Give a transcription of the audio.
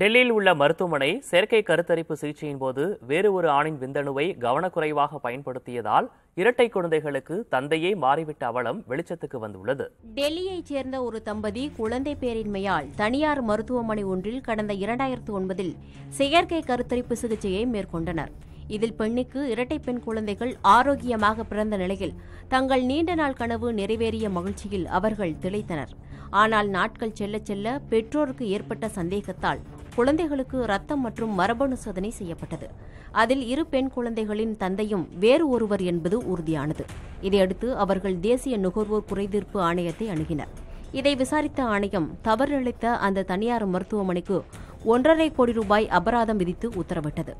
டெல்லியில் உள்ள மருத்துவமனை செயற்கை கருத்தரிப்பு சிகிச்சையின் போது வேறு ஒரு ஆணின் விந்தணுவை கவனக்குறைவாக பயன்படுத்தியதால் இரட்டை குழந்தைகளுக்கு தந்தையே மாறிவிட்ட அவலம் வெளிச்சத்துக்கு வந்துள்ளது டெல்லியைச் சேர்ந்த ஒரு தம்பதி குழந்தை பேரின்மையால் தனியார் மருத்துவமனை ஒன்றில் கடந்த இரண்டாயிரத்து ஒன்பதில் செயற்கை கருத்தரிப்பு சிகிச்சையை மேற்கொண்டனர் இதில் பெண்ணுக்கு இரட்டை பெண் குழந்தைகள் ஆரோக்கியமாக பிறந்த நிலையில் தங்கள் நீண்ட நாள் கனவு நிறைவேறிய மகிழ்ச்சியில் அவர்கள் திளைத்தனர் ஆனால் நாட்கள் செல்ல செல்ல பெற்றோருக்கு ஏற்பட்ட சந்தேகத்தால் குழந்தைகளுக்கு ரத்தம் மற்றும் மரபணு சோதனை செய்யப்பட்டது அதில் இரு பெண் குழந்தைகளின் தந்தையும் வேறு ஒருவர் என்பது உறுதியானது இதையடுத்து அவர்கள் தேசிய நுகர்வோர் குறைதீர்ப்பு ஆணையத்தை அணுகினர் இதை விசாரித்த ஆணையம் தவறிழைத்த அந்த தனியார் மருத்துவமனைக்கு ஒன்றரை கோடி ரூபாய் அபராதம் விதித்து உத்தரவிட்டது